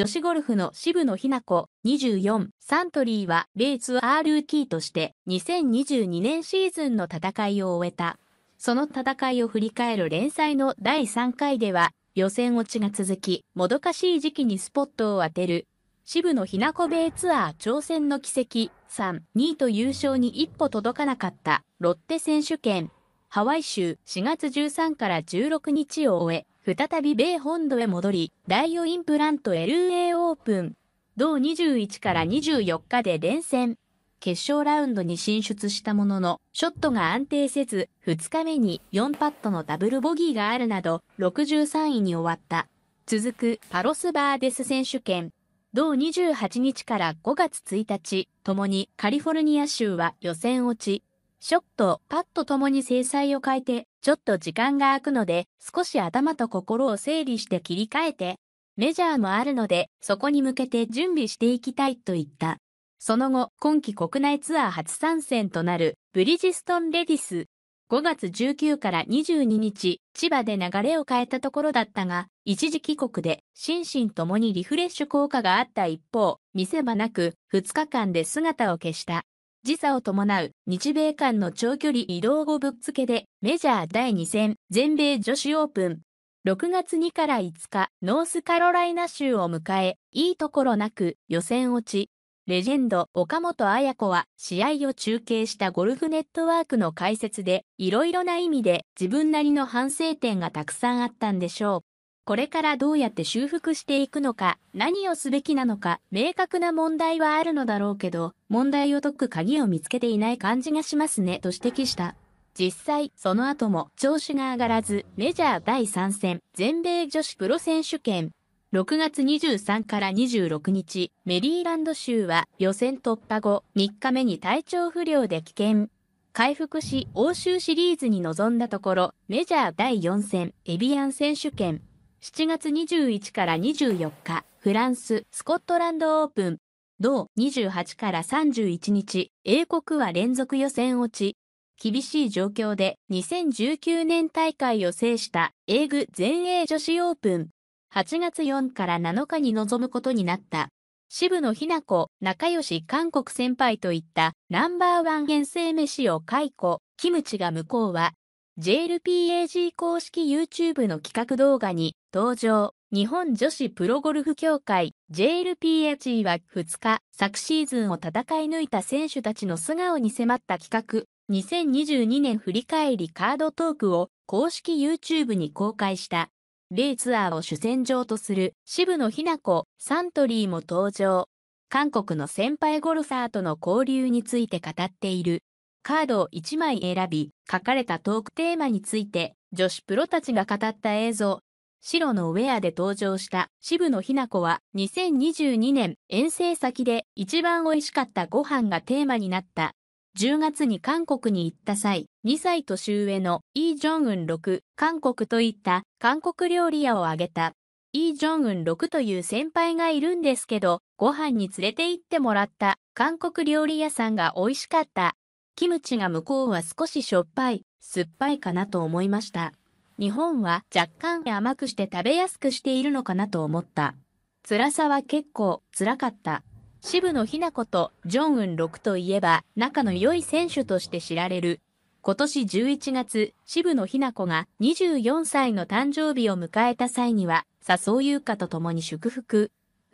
女子ゴルフの渋野日向子24サントリーは米ツアールーキーとして2022年シーズンの戦いを終えた。その戦いを振り返る連載の第3回では予選落ちが続き、もどかしい時期にスポットを当てる。渋野日向子米ツアー挑戦の奇跡3、2位と優勝に一歩届かなかったロッテ選手権。ハワイ州4月13から16日を終え、再び米本土へ戻り、第4インプラント LA オープン、同21から24日で連戦。決勝ラウンドに進出したものの、ショットが安定せず、2日目に4パットのダブルボギーがあるなど、63位に終わった。続くパロスバーデス選手権。同28日から5月1日、ともにカリフォルニア州は予選落ち。ショット、パットともに制裁を変えてちょっと時間が空くので、少し頭と心を整理して切り替えて、メジャーもあるので、そこに向けて準備していきたいと言った。その後、今季国内ツアー初参戦となる、ブリジストンレディス。5月19から22日、千葉で流れを変えたところだったが、一時帰国で、心身ともにリフレッシュ効果があった一方、見せ場なく、2日間で姿を消した。時差を伴う日米間の長距離移動後ぶっつけでメジャー第2戦全米女子オープン6月2から5日ノースカロライナ州を迎えいいところなく予選落ちレジェンド岡本綾子は試合を中継したゴルフネットワークの解説でいろいろな意味で自分なりの反省点がたくさんあったんでしょうこれからどうやって修復していくのか、何をすべきなのか、明確な問題はあるのだろうけど、問題を解く鍵を見つけていない感じがしますね、と指摘した。実際、その後も調子が上がらず、メジャー第3戦、全米女子プロ選手権、6月23から26日、メリーランド州は予選突破後、3日目に体調不良で危険。回復し、欧州シリーズに臨んだところ、メジャー第4戦、エビアン選手権、7月21から24日、フランス、スコットランドオープン。同28から31日、英国は連続予選落ち。厳しい状況で2019年大会を制した英具全英女子オープン。8月4から7日に臨むことになった。渋野日向子、仲良し韓国先輩といったナンバーワン厳正飯を解雇、キムチが向こうは JLPAG 公式 YouTube の企画動画に登場。日本女子プロゴルフ協会 JLPHE は2日、昨シーズンを戦い抜いた選手たちの素顔に迫った企画、2022年振り返りカードトークを公式 YouTube に公開した。イツアーを主戦場とする渋野日向子、サントリーも登場。韓国の先輩ゴルファーとの交流について語っている。カードを1枚選び、書かれたトークテーマについて、女子プロたちが語った映像、白のウェアで登場した渋野日向子は2022年遠征先で一番美味しかったご飯がテーマになった10月に韓国に行った際、2歳年上のイ・ジョンウン6、韓国といった韓国料理屋を挙げた。イ・ジョンウン6という先輩がいるんですけど、ご飯に連れて行ってもらった韓国料理屋さんが美味しかった。キムチが向こうは少ししょっぱい、酸っぱいかなと思いました。日本は若干甘くして食べやすくしているのかなと思った。辛さは結構辛かった。渋野日向子とジョンウン6といえば仲の良い選手として知られる。今年11月、渋野日向子が24歳の誕生日を迎えた際には、笹生優香と共に祝福。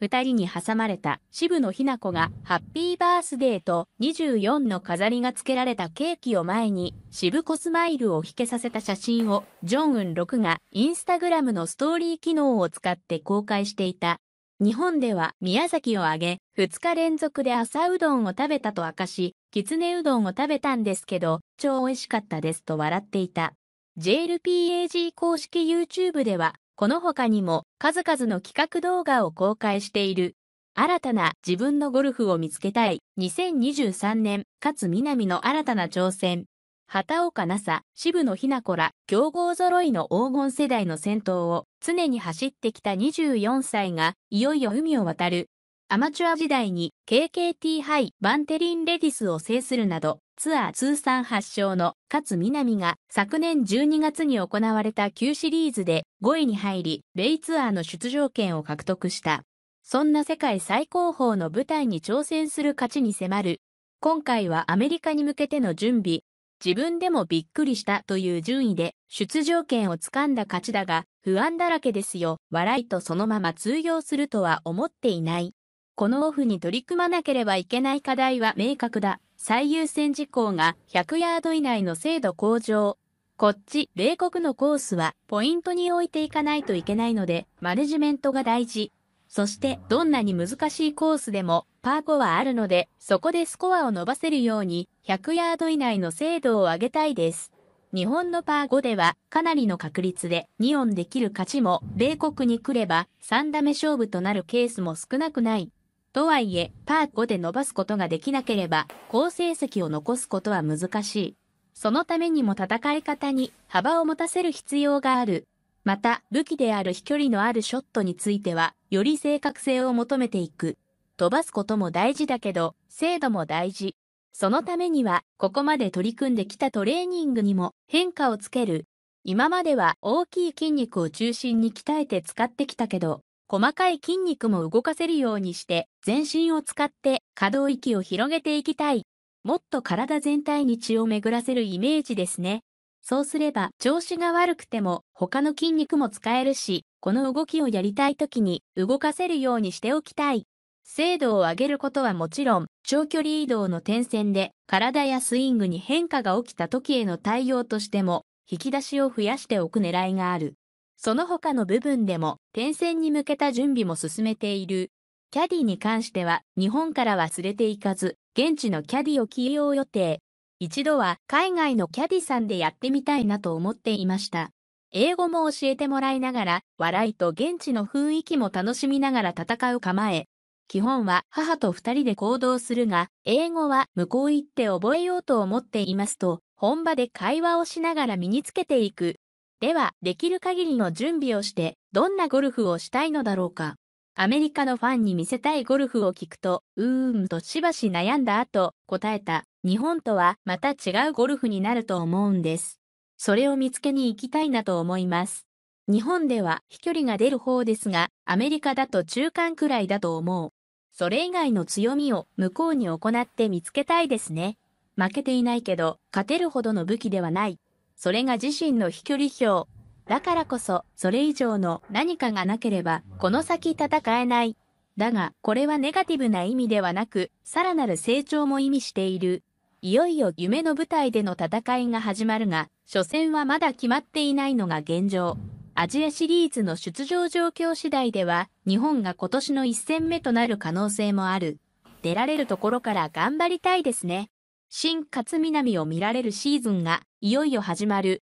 2人に挟まれた渋野日向子がハッピーバースデーと24の飾りが付けられたケーキを前に渋子スマイルを引けさせた写真をジョンウン6がインスタグラムのストーリー機能を使って公開していた。日本では宮崎を挙げ、2日連続で朝うどんを食べたと明かし、きつねうどんを食べたんですけど、超美味しかったですと笑っていた。JLPAG 公式 YouTube ではこの他にも数々の企画動画を公開している。新たな自分のゴルフを見つけたい。2023年、勝南の新たな挑戦。畑岡奈紗、渋野日向子ら、強豪揃いの黄金世代の先頭を常に走ってきた24歳が、いよいよ海を渡る。アマチュア時代に KKT ハイバンテリンレディスを制するなど、ツアー通算8勝の勝みなみが昨年12月に行われた旧シリーズで5位に入り、レイツアーの出場権を獲得した。そんな世界最高峰の舞台に挑戦する価値に迫る。今回はアメリカに向けての準備。自分でもびっくりしたという順位で出場権をつかんだ勝ちだが不安だらけですよ。笑いとそのまま通用するとは思っていない。このオフに取り組まなければいけない課題は明確だ。最優先事項が100ヤード以内の精度向上。こっち、米国のコースはポイントに置いていかないといけないので、マネジメントが大事。そして、どんなに難しいコースでも、パー5はあるので、そこでスコアを伸ばせるように、100ヤード以内の精度を上げたいです。日本のパー5では、かなりの確率で2音できる勝ちも、米国に来れば、3打目勝負となるケースも少なくない。とはいえ、パー5で伸ばすことができなければ、好成績を残すことは難しい。そのためにも戦い方に幅を持たせる必要がある。また、武器である飛距離のあるショットについては、より正確性を求めていく。飛ばすことも大事だけど、精度も大事。そのためには、ここまで取り組んできたトレーニングにも変化をつける。今までは大きい筋肉を中心に鍛えて使ってきたけど、細かい筋肉も動かせるようにして、全身を使って可動域を広げていきたい。もっと体全体に血を巡らせるイメージですね。そうすれば調子が悪くても他の筋肉も使えるし、この動きをやりたい時に動かせるようにしておきたい。精度を上げることはもちろん、長距離移動の点線で体やスイングに変化が起きた時への対応としても、引き出しを増やしておく狙いがある。その他の部分でも転戦に向けた準備も進めている。キャディに関しては日本からは連れて行かず、現地のキャディを起用予定。一度は海外のキャディさんでやってみたいなと思っていました。英語も教えてもらいながら、笑いと現地の雰囲気も楽しみながら戦う構え。基本は母と二人で行動するが、英語は向こう行って覚えようと思っていますと、本場で会話をしながら身につけていく。では、できる限りの準備をして、どんなゴルフをしたいのだろうか。アメリカのファンに見せたいゴルフを聞くと、うーんとしばし悩んだ後、答えた、日本とはまた違うゴルフになると思うんです。それを見つけに行きたいなと思います。日本では飛距離が出る方ですが、アメリカだと中間くらいだと思う。それ以外の強みを向こうに行って見つけたいですね。負けていないけど、勝てるほどの武器ではない。それが自身の飛距離表。だからこそ、それ以上の何かがなければ、この先戦えない。だが、これはネガティブな意味ではなく、さらなる成長も意味している。いよいよ夢の舞台での戦いが始まるが、初戦はまだ決まっていないのが現状。アジアシリーズの出場状況次第では、日本が今年の1戦目となる可能性もある。出られるところから頑張りたいですね。新勝南を見られるシーズンがいよいよ始まる。